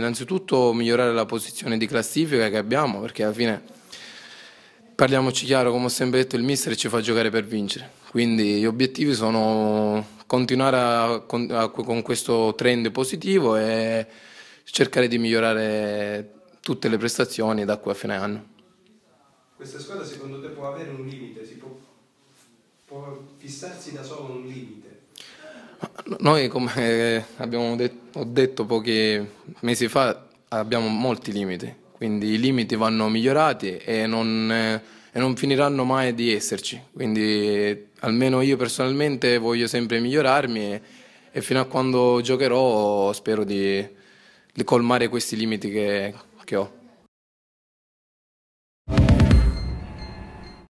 Innanzitutto migliorare la posizione di classifica che abbiamo, perché alla fine, parliamoci chiaro, come ho sempre detto, il mister ci fa giocare per vincere. Quindi gli obiettivi sono continuare a, con, a, con questo trend positivo e cercare di migliorare tutte le prestazioni da qui a fine anno. Questa squadra secondo te può avere un limite? Si può, può fissarsi da solo un limite? Noi, come abbiamo detto, ho detto pochi mesi fa, abbiamo molti limiti, quindi i limiti vanno migliorati e non, e non finiranno mai di esserci. Quindi almeno io personalmente voglio sempre migliorarmi e, e fino a quando giocherò spero di, di colmare questi limiti che, che ho.